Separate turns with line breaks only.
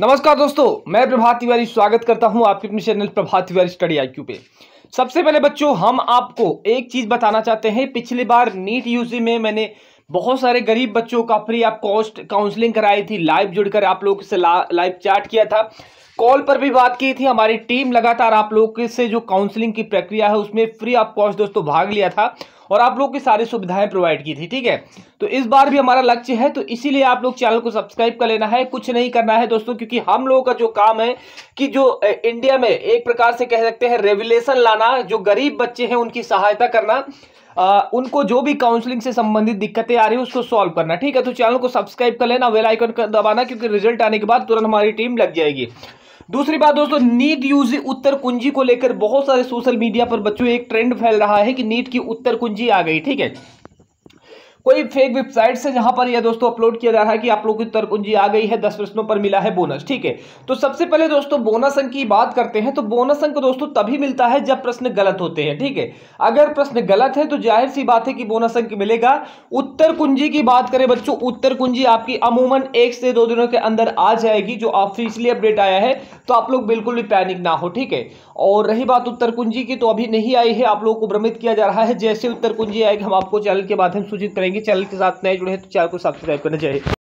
नमस्कार दोस्तों मैं प्रभात तिवारी स्वागत करता हूं आपके अपने चैनल प्रभात तिवारी स्टडी आई पे सबसे पहले बच्चों हम आपको एक चीज़ बताना चाहते हैं पिछली बार नीट यूसी में मैंने बहुत सारे गरीब बच्चों का फ्री आप कॉस्ट काउंसलिंग कराई थी लाइव जुड़कर आप लोगों से लाइव चैट किया था कॉल पर भी बात की थी हमारी टीम लगातार आप लोग से जो काउंसलिंग की प्रक्रिया है उसमें फ्री ऑफ कॉस्ट दोस्तों भाग लिया था और आप लोग की सारी सुविधाएं प्रोवाइड की थी ठीक है तो इस बार भी हमारा लक्ष्य है तो इसीलिए आप लोग चैनल को सब्सक्राइब कर लेना है कुछ नहीं करना है दोस्तों क्योंकि हम लोगों का जो काम है कि जो इंडिया में एक प्रकार से कह सकते हैं रेवलेशन लाना जो गरीब बच्चे हैं उनकी सहायता करना आ, उनको जो भी काउंसलिंग से संबंधित दिक्कतें आ रही है उसको सॉल्व करना ठीक है तो चैनल को सब्सक्राइब कर लेना वेल आइकन दबाना क्योंकि रिजल्ट आने के बाद तुरंत हमारी टीम लग जाएगी दूसरी बात दोस्तों नीट यूज उत्तर कुंजी को लेकर बहुत सारे सोशल मीडिया पर बच्चों एक ट्रेंड फैल रहा है कि नीट की उत्तर कुंजी आ गई ठीक है कोई फेक वेबसाइट से जहां पर यह दोस्तों अपलोड किया जा रहा है कि आप लोगों की तरकुंजी आ गई है दस प्रश्नों पर मिला है बोनस ठीक है तो सबसे पहले दोस्तों बोनस अंक की बात करते हैं तो बोनस अंक दोस्तों तभी मिलता है जब प्रश्न गलत होते हैं ठीक है अगर प्रश्न गलत है तो जाहिर सी बात है कि बोनस अंक मिलेगा उत्तर कुंजी की बात करें बच्चों उत्तर कुंजी आपकी अमूमन एक से दो दिनों के अंदर आ जाएगी जो ऑफिशियली अपडेट आया है तो आप लोग बिल्कुल भी पैनिक ना हो ठीक है और रही बात उत्तर कुंजी की तो अभी नहीं आई है आप लोगों को भ्रमित किया जा रहा है जैसे उत्तर कुंजी आएगी हम आपको चैनल के माध्यम सूचित करेंगे चैनल के साथ नए जुड़े हैं तो चैनल को सब्सक्राइब करना चाहिए